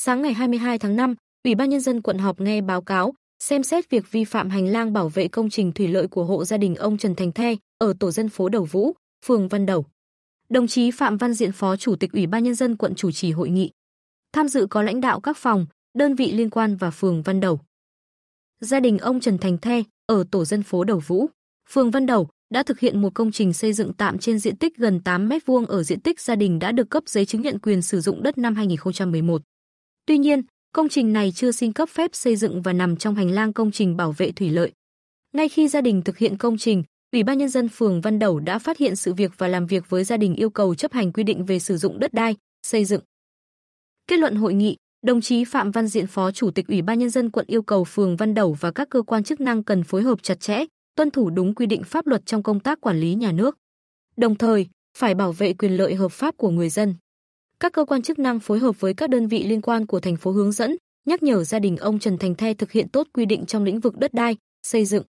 Sáng ngày 22 tháng 5, Ủy ban nhân dân quận họp nghe báo cáo, xem xét việc vi phạm hành lang bảo vệ công trình thủy lợi của hộ gia đình ông Trần Thành The ở tổ dân phố Đầu Vũ, phường Văn Đầu. Đồng chí Phạm Văn Diện Phó Chủ tịch Ủy ban nhân dân quận chủ trì hội nghị. Tham dự có lãnh đạo các phòng, đơn vị liên quan và phường Văn Đầu. Gia đình ông Trần Thành The ở tổ dân phố Đầu Vũ, phường Văn Đầu đã thực hiện một công trình xây dựng tạm trên diện tích gần 8 m2 ở diện tích gia đình đã được cấp giấy chứng nhận quyền sử dụng đất năm 2011. Tuy nhiên, công trình này chưa xin cấp phép xây dựng và nằm trong hành lang công trình bảo vệ thủy lợi. Ngay khi gia đình thực hiện công trình, Ủy ban nhân dân phường Văn Đầu đã phát hiện sự việc và làm việc với gia đình yêu cầu chấp hành quy định về sử dụng đất đai, xây dựng. Kết luận hội nghị, đồng chí Phạm Văn Diện Phó Chủ tịch Ủy ban nhân dân quận yêu cầu phường Văn Đầu và các cơ quan chức năng cần phối hợp chặt chẽ, tuân thủ đúng quy định pháp luật trong công tác quản lý nhà nước. Đồng thời, phải bảo vệ quyền lợi hợp pháp của người dân các cơ quan chức năng phối hợp với các đơn vị liên quan của thành phố hướng dẫn, nhắc nhở gia đình ông Trần Thành The thực hiện tốt quy định trong lĩnh vực đất đai, xây dựng,